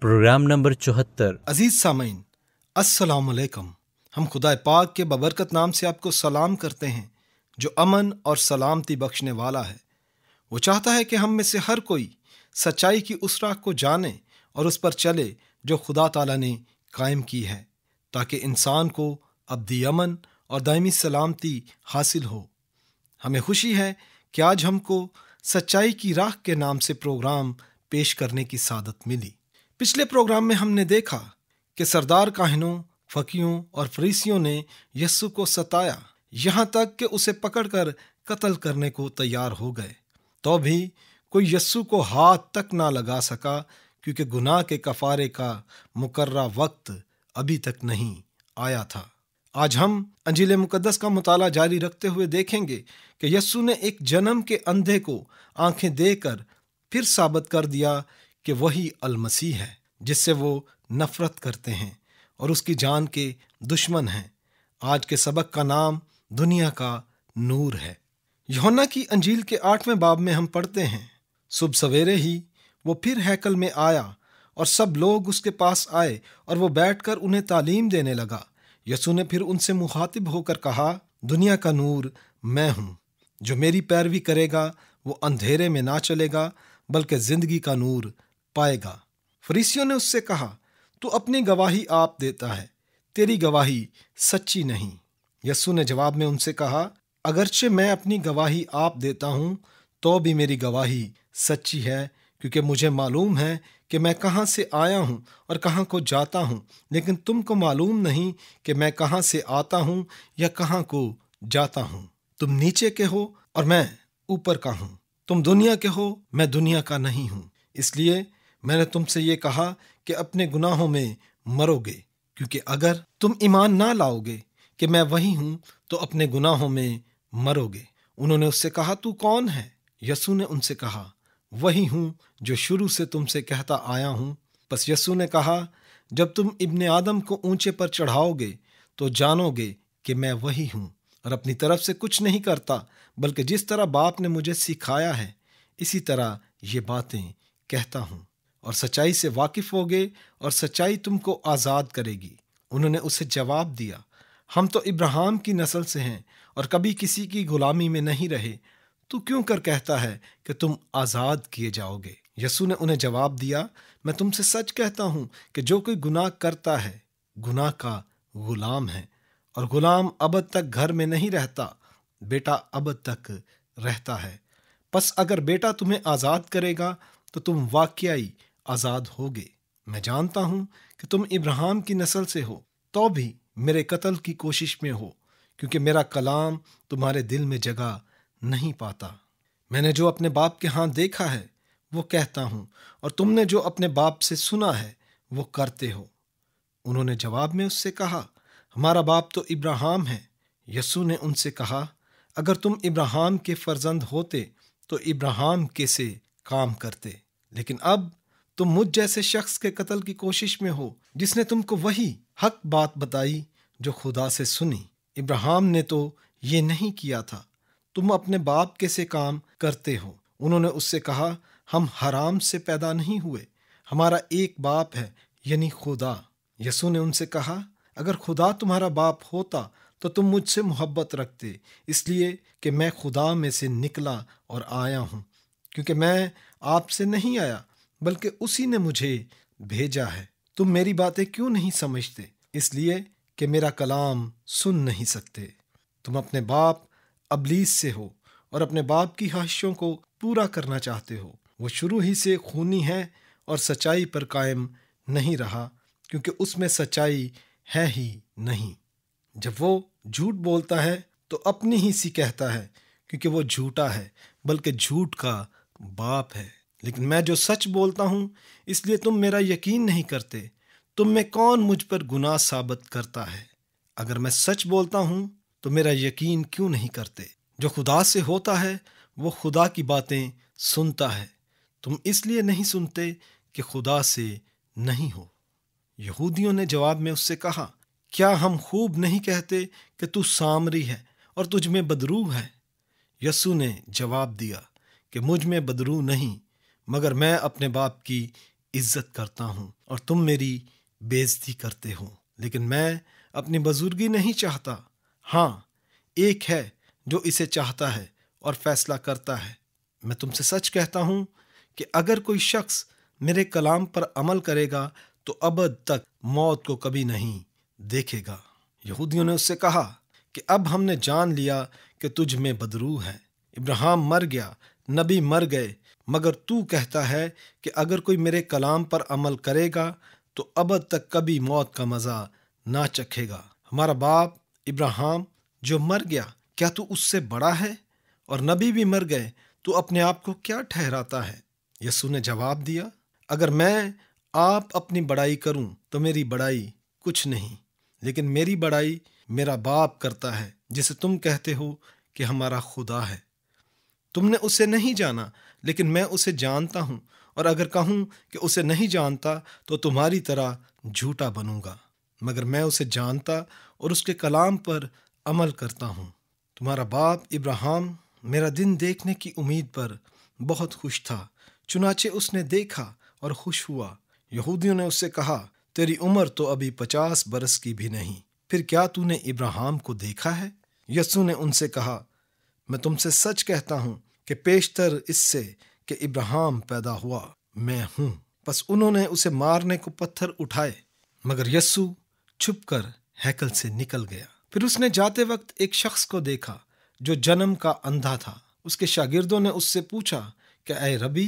Programme number चौहत्तर अजीज सामीन असलकम हम खुदा पाक के बबरकत नाम से आपको सलाम करते हैं जो अमन और सलामती बख्शने वाला है वो चाहता है कि हम में से हर कोई सच्चाई की उस राह को जाने और उस पर चले जो खुदा ताला ने कायम की है ताकि इंसान को अबदी अमन और दायमी सलामती हासिल हो हमें खुशी है कि आज हमको सच्चाई की राह के नाम से प्रोग्राम पेश करने की सादत मिली पिछले प्रोग्राम में हमने देखा कि सरदार काहिनों फकीयों और फरीसियों ने यस्सु को सताया यहाँ तक कि उसे पकड़कर कत्ल करने को तैयार हो गए तो भी कोई यस्सु को हाथ तक ना लगा सका क्योंकि गुनाह के कफारे का मुकर्रा वक्त अभी तक नहीं आया था आज हम अंजिल मुकदस का मताल जारी रखते हुए देखेंगे कि यस्सु ने एक जन्म के अंधे को आंखें देकर फिर साबित कर दिया कि वही अलमसीह है जिससे वो नफ़रत करते हैं और उसकी जान के दुश्मन हैं आज के सबक का नाम दुनिया का नूर है योना की अंजील के आठवें बाब में हम पढ़ते हैं सुबह सवेरे ही वो फिर हैकल में आया और सब लोग उसके पास आए और वो बैठकर उन्हें तालीम देने लगा यसु ने फिर उनसे मुखातिब होकर कहा दुनिया का नूर मैं हूँ जो मेरी पैरवी करेगा वो अंधेरे में ना चलेगा बल्कि ज़िंदगी का नूर पाएगा फरीसियों ने उससे कहा तू अपनी गवाही आप देता है तेरी गवाही सच्ची नहीं यस्सु ने जवाब में उनसे कहा अगरचे मैं अपनी गवाही आप देता हूं तो भी मेरी गवाही सच्ची है क्योंकि मुझे मालूम है कि मैं कहां से आया हूं और कहां को जाता हूं लेकिन तुमको मालूम नहीं कि मैं कहाँ से आता हूं या कहां को जाता हूं तुम नीचे के हो और मैं ऊपर का हूं तुम दुनिया के हो मैं दुनिया का नहीं हूं इसलिए मैंने तुमसे ये कहा कि अपने गुनाहों में मरोगे क्योंकि अगर तुम ईमान ना लाओगे कि मैं वही हूं तो अपने गुनाहों में मरोगे उन्होंने उससे कहा तू कौन है यसु ने उनसे कहा वही हूं जो शुरू से तुमसे कहता आया हूं बस यसु ने कहा जब तुम इब्न आदम को ऊंचे पर चढ़ाओगे तो जानोगे कि मैं वही हूं और अपनी तरफ से कुछ नहीं करता बल्कि जिस तरह बाप ने मुझे सिखाया है इसी तरह ये बातें कहता हूं और सच्चाई से वाकिफ हो गए और सच्चाई तुमको आज़ाद करेगी उन्होंने उसे जवाब दिया हम तो इब्राहिम की नस्ल से हैं और कभी किसी की गुलामी में नहीं रहे तू क्यों कर कहता है कि तुम आज़ाद किए जाओगे यसु ने उन्हें जवाब दिया मैं तुमसे सच कहता हूँ कि जो कोई गुनाह करता है गुनाह का गुलाम है और गुलाम अब तक घर में नहीं रहता बेटा अब तक रहता है बस अगर बेटा तुम्हें आज़ाद करेगा तो तुम वाकई आज़ाद होगे मैं जानता हूं कि तुम इब्राहिम की नस्ल से हो तो भी मेरे कत्ल की कोशिश में हो क्योंकि मेरा कलाम तुम्हारे दिल में जगह नहीं पाता मैंने जो अपने बाप के हाथ देखा है वो कहता हूँ और तुमने जो अपने बाप से सुना है वो करते हो उन्होंने जवाब में उससे कहा हमारा बाप तो इब्राहिम है यसु ने उनसे कहा अगर तुम इब्राहिम के फर्जंद होते तो इब्राहिम कैसे काम करते लेकिन अब तुम मुझ जैसे शख्स के कत्ल की कोशिश में हो जिसने तुमको वही हक बात बताई जो खुदा से सुनी इब्राहिम ने तो ये नहीं किया था तुम अपने बाप के से काम करते हो उन्होंने उससे कहा हम हराम से पैदा नहीं हुए हमारा एक बाप है यानी खुदा यसु ने उनसे कहा अगर खुदा तुम्हारा बाप होता तो तुम मुझसे मोहब्बत रखते इसलिए कि मैं खुदा में से निकला और आया हूँ क्योंकि मैं आपसे नहीं आया बल्कि उसी ने मुझे भेजा है तुम मेरी बातें क्यों नहीं समझते इसलिए कि मेरा कलाम सुन नहीं सकते तुम अपने बाप अबलीस से हो और अपने बाप की ख्वाहिशों को पूरा करना चाहते हो वो शुरू ही से खूनी है और सच्चाई पर कायम नहीं रहा क्योंकि उसमें सच्चाई है ही नहीं जब वो झूठ बोलता है तो अपनी ही सी कहता है क्योंकि वो झूठा है बल्कि झूठ का बाप है लेकिन मैं जो सच बोलता हूँ इसलिए तुम मेरा यकीन नहीं करते तुम में कौन मुझ पर गुनाह साबित करता है अगर मैं सच बोलता हूँ तो मेरा यकीन क्यों नहीं करते जो खुदा से होता है वो खुदा की बातें सुनता है तुम इसलिए नहीं सुनते कि खुदा से नहीं हो यहूदियों ने जवाब में उससे कहा क्या हम खूब नहीं कहते कि तू सामरी है और तुझ में बदरू है यसु ने जवाब दिया कि मुझ में बदरू नहीं मगर मैं अपने बाप की इज्जत करता हूँ और तुम मेरी बेजती करते हो लेकिन मैं अपनी बुजुर्गी नहीं चाहता हाँ एक है जो इसे चाहता है और फैसला करता है मैं तुमसे सच कहता हूँ कि अगर कोई शख्स मेरे कलाम पर अमल करेगा तो अब तक मौत को कभी नहीं देखेगा यहूदियों ने उससे कहा कि अब हमने जान लिया कि तुझ में बदरू है इब्राहिम मर गया नबी मर गए मगर तू कहता है कि अगर कोई मेरे कलाम पर अमल करेगा तो अब तक कभी मौत का मज़ा ना चखेगा हमारा बाप इब्राहिम जो मर गया क्या तू उससे बड़ा है और नबी भी मर गए तो अपने आप को क्या ठहराता है यसु ने जवाब दिया अगर मैं आप अपनी बड़ाई करूं तो मेरी बड़ाई कुछ नहीं लेकिन मेरी बड़ाई मेरा बाप करता है जिसे तुम कहते हो कि हमारा खुदा है तुमने उसे नहीं जाना लेकिन मैं उसे जानता हूँ और अगर कहूँ कि उसे नहीं जानता तो तुम्हारी तरह झूठा बनूंगा मगर मैं उसे जानता और उसके कलाम पर अमल करता हूँ तुम्हारा बाप इब्राहिम मेरा दिन देखने की उम्मीद पर बहुत खुश था चुनाचे उसने देखा और खुश हुआ यहूदियों ने उससे कहा तेरी उम्र तो अभी पचास बरस की भी नहीं फिर क्या तूने इब्राहिम को देखा है यस्सू ने उनसे कहा मैं तुमसे सच कहता हूँ कि पेशतर इससे कि इब्राहिम पैदा हुआ मैं हूं बस उन्होंने उसे मारने को पत्थर उठाए मगर यस्सु छुप कर हैकल से निकल गया फिर उसने जाते वक्त एक शख्स को देखा जो जन्म का अंधा था उसके शागिर्दों ने उससे पूछा कि अय रबी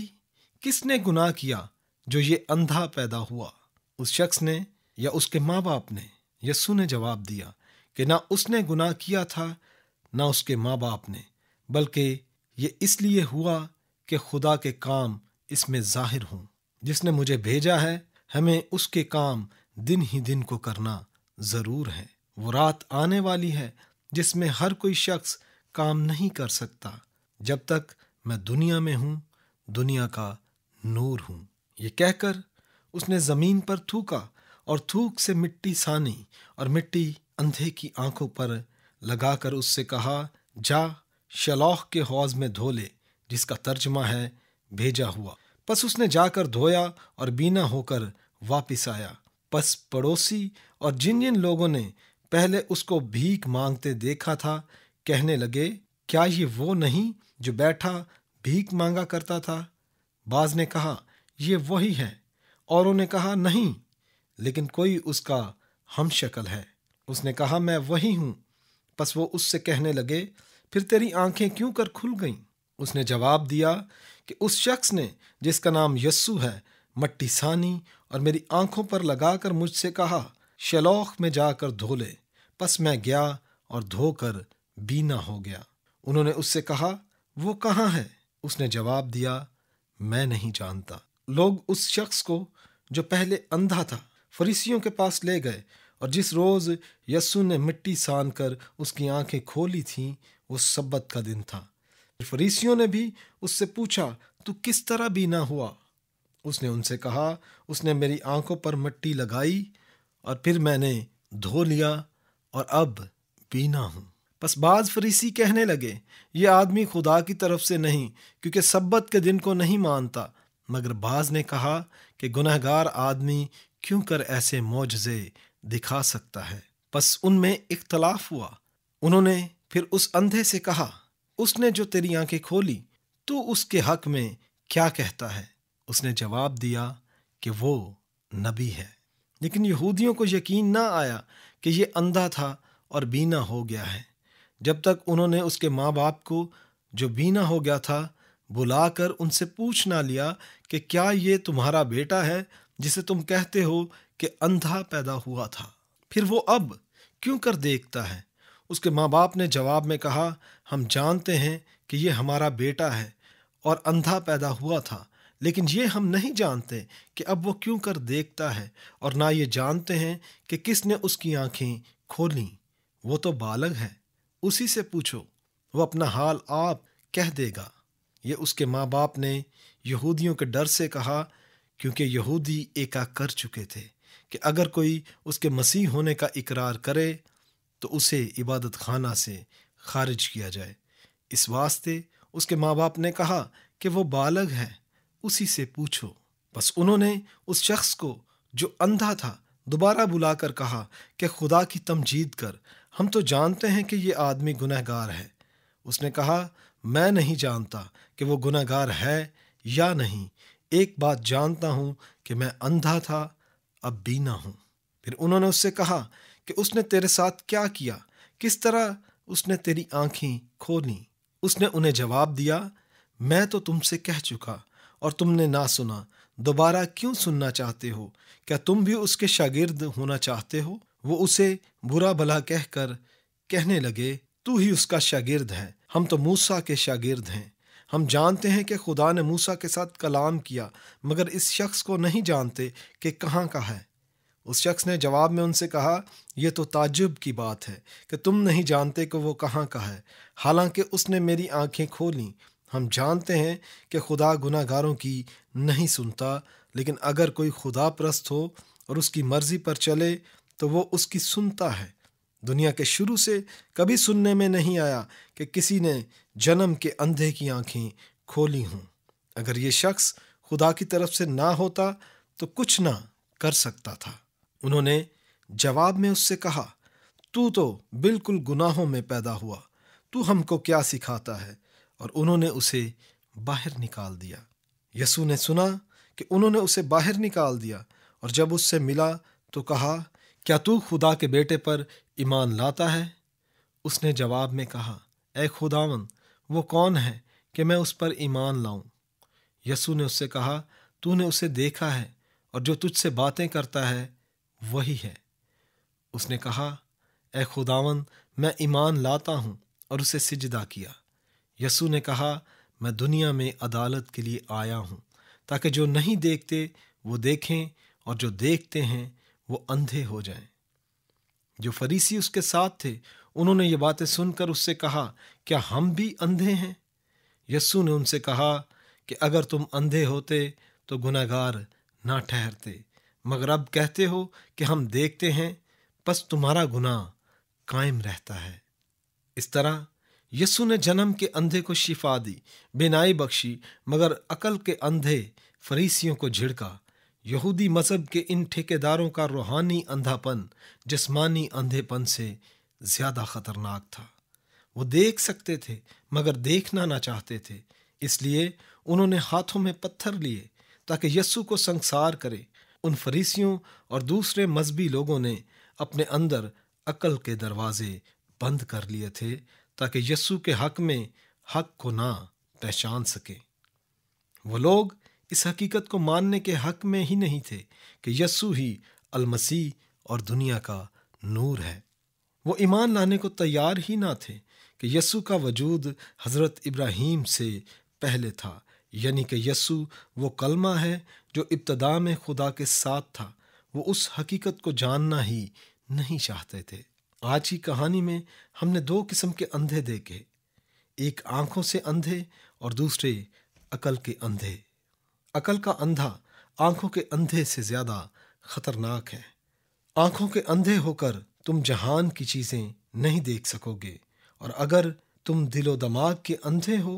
किसने गुनाह किया जो ये अंधा पैदा हुआ उस शख्स ने या उसके माँ बाप ने यस्सु ने जवाब दिया कि ना उसने गुनाह किया था ना उसके माँ बाप ने बल्कि ये इसलिए हुआ कि खुदा के काम इसमें जाहिर हों जिसने मुझे भेजा है हमें उसके काम दिन ही दिन को करना ज़रूर है वो रात आने वाली है जिसमें हर कोई शख्स काम नहीं कर सकता जब तक मैं दुनिया में हूँ दुनिया का नूर हूँ ये कहकर उसने ज़मीन पर थूका और थूक से मिट्टी सानी और मिट्टी अंधे की आंखों पर लगाकर उससे कहा जा शलौह के हौज में धो ले जिसका तर्जमा है भेजा हुआ बस उसने जाकर धोया और बीना होकर वापिस आया बस पड़ोसी और जिन जिन लोगों ने पहले उसको भीख मांगते देखा था कहने लगे क्या ये वो नहीं जो बैठा भीख मांगा करता था बाज ने कहा ये वही है औरों ने कहा नहीं लेकिन कोई उसका हम शक्ल है उसने कहा मैं वही हूँ बस वो उससे कहने लगे फिर तेरी आंखें क्यों कर खुल गईं उसने जवाब दिया कि उस शख्स ने जिसका नाम यस्सु है मट्टी सानी और मेरी आंखों पर लगाकर मुझसे कहा शलोख में जाकर धो ले बस मैं गया और धोकर बीना हो गया उन्होंने उससे कहा वो कहाँ है उसने जवाब दिया मैं नहीं जानता लोग उस शख्स को जो पहले अंधा था फरीसियों के पास ले गए और जिस रोज़ यस्सु ने मिट्टी सान कर उसकी आंखें खोली थीं वो सब्बत का दिन था फरीसियों ने भी उससे पूछा तू किस तरह बीना हुआ उसने उनसे कहा उसने मेरी आंखों पर मिट्टी लगाई और फिर मैंने धो लिया और अब बीना हूँ बस बाज फरीसी कहने लगे ये आदमी खुदा की तरफ से नहीं क्योंकि सब्बत के दिन को नहीं मानता मगर बाज ने कहा कि गुनहगार आदमी क्यों कर ऐसे मोजे दिखा सकता है बस उनमें इख्तलाफ हुआ उन्होंने फिर उस अंधे से कहा उसने जो तेरी आंखें खोली तो उसके हक में क्या कहता है उसने जवाब दिया कि वो नबी है लेकिन यहूदियों को यकीन ना आया कि ये अंधा था और बीना हो गया है जब तक उन्होंने उसके माँ बाप को जो बीना हो गया था बुलाकर उनसे पूछ ना लिया कि क्या ये तुम्हारा बेटा है जिसे तुम कहते हो कि अंधा पैदा हुआ था फिर वो अब क्यों कर देखता है उसके माँ बाप ने जवाब में कहा हम जानते हैं कि ये हमारा बेटा है और अंधा पैदा हुआ था लेकिन ये हम नहीं जानते कि अब वो क्यों कर देखता है और ना ये जानते हैं कि किसने उसकी आंखें खोली वो तो बालग है उसी से पूछो वो अपना हाल आप कह देगा ये उसके माँ बाप ने यहूदियों के डर से कहा क्योंकि यहूदी एका कर चुके थे कि अगर कोई उसके मसीह होने का इकरार करे तो उसे इबादत खाना से खारिज किया जाए इस वास्ते उसके माँ बाप ने कहा कि वो बालग है उसी से पूछो बस उन्होंने उस शख्स को जो अंधा था दोबारा बुलाकर कहा कि खुदा की तमजीद कर हम तो जानते हैं कि ये आदमी गुनहगार है उसने कहा मैं नहीं जानता कि वो गुनहगार है या नहीं एक बात जानता हूं कि मैं अंधा था अब बीना हूं फिर उन्होंने उससे कहा कि उसने तेरे साथ क्या किया किस तरह उसने तेरी आंखें खोली उसने उन्हें जवाब दिया मैं तो तुमसे कह चुका और तुमने ना सुना दोबारा क्यों सुनना चाहते हो क्या तुम भी उसके शागिर्द होना चाहते हो वो उसे बुरा भला कहकर कहने लगे तू ही उसका शागिर्द है हम तो मूसा के शागिर्द हैं हम जानते हैं कि खुदा ने मूसा के साथ कलाम किया मगर इस शख्स को नहीं जानते कि कहाँ का है उस शख्स ने जवाब में उनसे कहा यह तो ताजुब की बात है कि तुम नहीं जानते कि वो कहाँ का है हालांकि उसने मेरी आंखें खोली हम जानते हैं कि खुदा गुनागारों की नहीं सुनता लेकिन अगर कोई खुदा प्रस्त हो और उसकी मर्ज़ी पर चले तो वो उसकी सुनता है दुनिया के शुरू से कभी सुनने में नहीं आया कि किसी ने जन्म के अंधे की आंखें खोली हों अगर ये शख्स खुदा की तरफ से ना होता तो कुछ ना कर सकता था उन्होंने जवाब में उससे कहा तू तो बिल्कुल गुनाहों में पैदा हुआ तू हमको क्या सिखाता है और उन्होंने उसे बाहर निकाल दिया यसू ने सुना कि उन्होंने उसे बाहर निकाल दिया और जब उससे मिला तो कहा क्या तू खुदा के बेटे पर ईमान लाता है उसने जवाब में कहा ए खुदावन वो कौन है कि मैं उस पर ईमान लाऊं? यसु ने उससे कहा तूने उसे देखा है और जो तुझसे बातें करता है वही है उसने कहा ए खुदावन मैं ईमान लाता हूँ और उसे सिजदा किया यसु ने कहा मैं दुनिया में अदालत के लिए आया हूँ ताकि जो नहीं देखते वो देखें और जो देखते हैं वो अंधे हो जाएं। जो फरीसी उसके साथ थे उन्होंने ये बातें सुनकर उससे कहा क्या हम भी अंधे हैं यस्सु ने उनसे कहा कि अगर तुम अंधे होते तो गुनागार ना ठहरते मगर अब कहते हो कि हम देखते हैं बस तुम्हारा गुनाह कायम रहता है इस तरह यस्सु ने जन्म के अंधे को शिफा दी बेनाई बख्शी मगर अकल के अंधे फरीसियों को झिड़का यहूदी मज़हब के इन ठेकेदारों का रूहानी अंधापन जिस्मानी अंधेपन से ज़्यादा ख़तरनाक था वो देख सकते थे मगर देखना ना चाहते थे इसलिए उन्होंने हाथों में पत्थर लिए ताकि यस्सु को संसार करे उन फरीसियों और दूसरे मजहबी लोगों ने अपने अंदर अकल के दरवाजे बंद कर लिए थे ताकि यस्सु के हक में हक को ना पहचान सके वो लोग इस हकीकत को मानने के हक में ही नहीं थे कि यस्सु ही अलमसी और दुनिया का नूर है वो ईमान लाने को तैयार ही ना थे कि यस्सु का वजूद हज़रत इब्राहिम से पहले था यानी कि यस्सु वो कलमा है जो इब्तदा में खुदा के साथ था वो उस हकीकत को जानना ही नहीं चाहते थे आज की कहानी में हमने दो किस्म के अंधे देखे एक आंखों से अंधे और दूसरे अकल के अंधे अकल का अंधा आंखों के अंधे से ज़्यादा खतरनाक है आंखों के अंधे होकर तुम जहान की चीज़ें नहीं देख सकोगे और अगर तुम दिलो दमाग के अंधे हो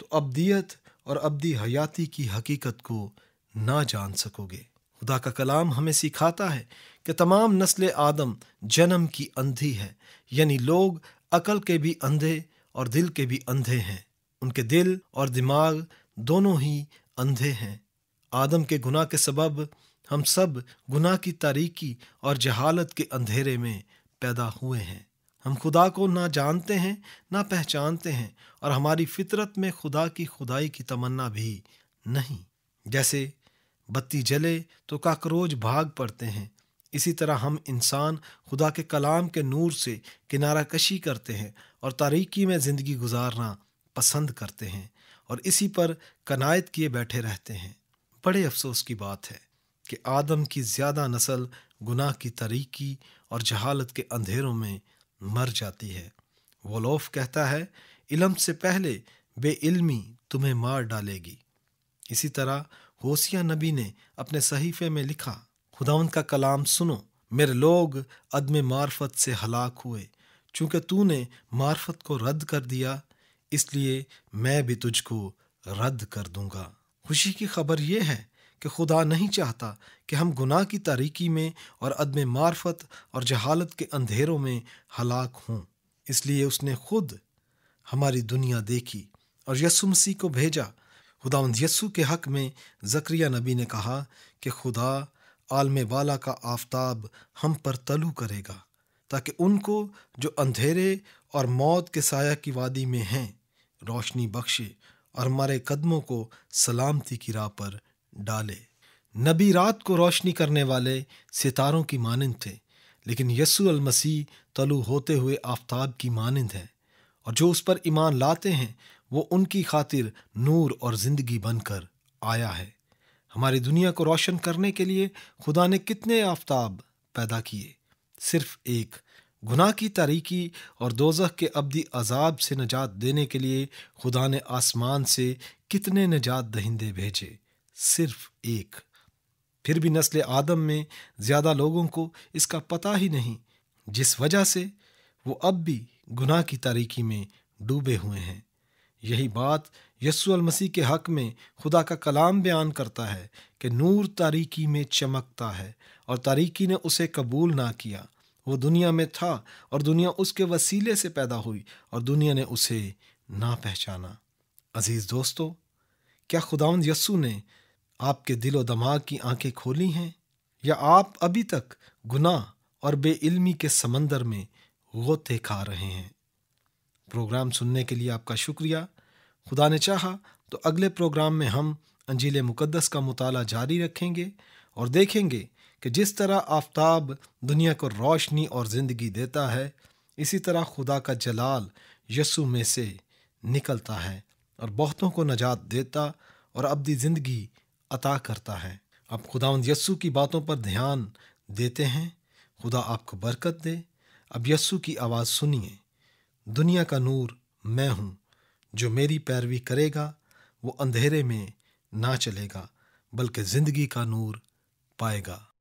तो अब्दियत और अब्दी हयाती की हकीकत को ना जान सकोगे खुदा का कलाम हमें सिखाता है कि तमाम नस्ल आदम जन्म की अंधी है यानी लोग अकल के भी अंधे और दिल के भी अंधे हैं उनके दिल और दिमाग दोनों ही अंधे हैं आदम के गुनाह के सबब हम सब गुनाह की तारीकी और जहालत के अंधेरे में पैदा हुए हैं हम खुदा को ना जानते हैं ना पहचानते हैं और हमारी फितरत में खुदा की खुदाई की तमन्ना भी नहीं जैसे बत्ती जले तो काकरोच भाग पड़ते हैं इसी तरह हम इंसान खुदा के कलाम के नूर से किनारा कशी करते हैं और तारीकी में ज़िंदगी गुजारना पसंद करते हैं और इसी पर कनायत किए बैठे रहते हैं बड़े अफसोस की बात है कि आदम की ज़्यादा नस्ल गुनाह की तरीकी और जहालत के अंधेरों में मर जाती है वोलोफ कहता है इलम से पहले बेइल्मी तुम्हें मार डालेगी इसी तरह होसिया नबी ने अपने सहीफे में लिखा खुदावंत का कलाम सुनो मेरे लोग अदम मार्फत से हलाक हुए चूंकि तूने मार्फत को रद्द कर दिया इसलिए मैं भी तुझको रद्द कर दूंगा खुशी की खबर यह है कि खुदा नहीं चाहता कि हम गुनाह की तारीकी में और अदम मार्फत और जहालत के अंधेरों में हलाक हों इसलिए उसने खुद हमारी दुनिया देखी और यसु मसीह को भेजा खुदावंद यस्सु के हक में जक्रिया नबी ने कहा कि खुदा आलम वाला का आफताब हम पर तलु करेगा ताकि उनको जो अंधेरे और मौत के साया की वादी में हैं रोशनी बख्शे और हमारे कदमों को सलामती की राह पर डाले नबी रात को रोशनी करने वाले सितारों की मानंद थे लेकिन यसु अल मसीह तलु होते हुए आफ्ताब की मानंद हैं और जो उस पर ईमान लाते हैं वो उनकी खातिर नूर और ज़िंदगी बनकर आया है हमारी दुनिया को रोशन करने के लिए खुदा ने कितने आफ्ताब पैदा किए सिर्फ एक गुनाह की तारीकी और दोजह के अबदी अजाब से नजात देने के लिए खुदा ने आसमान से कितने नजात दहिंदे भेजे सिर्फ एक फिर भी नस्ल आदम में ज़्यादा लोगों को इसका पता ही नहीं जिस वजह से वो अब भी गुनाह की तारीकी में डूबे हुए हैं यही बात यसुअल मसीह के हक में खुदा का कलाम बयान करता है कि नूर तारीकी में चमकता है और तारीकी ने उसे कबूल ना किया वो दुनिया में था और दुनिया उसके वसीले से पैदा हुई और दुनिया ने उसे ना पहचाना अजीज़ दोस्तों क्या खुदावन यस्सु ने आपके दिलो दमाग की आंखें खोली हैं या आप अभी तक गुनाह और बेइल्मी के समंदर में गोते खा रहे हैं प्रोग्राम सुनने के लिए आपका शुक्रिया खुदा ने चाहा तो अगले प्रोग्राम में हम अंजील मुकद्दस का मुताला जारी रखेंगे और देखेंगे कि जिस तरह आफ्ताब दुनिया को रोशनी और ज़िंदगी देता है इसी तरह खुदा का जलाल यसु में से निकलता है और बहुतों को नजात देता और अबदी ज़िंदगी अता करता है आप खुदा यस्सु की बातों पर ध्यान देते हैं खुदा आपको बरकत दे अब यस्सु की आवाज़ सुनिए दुनिया का नूर मैं हूँ जो मेरी पैरवी करेगा वो अंधेरे में ना चलेगा बल्कि ज़िंदगी का नूर पाएगा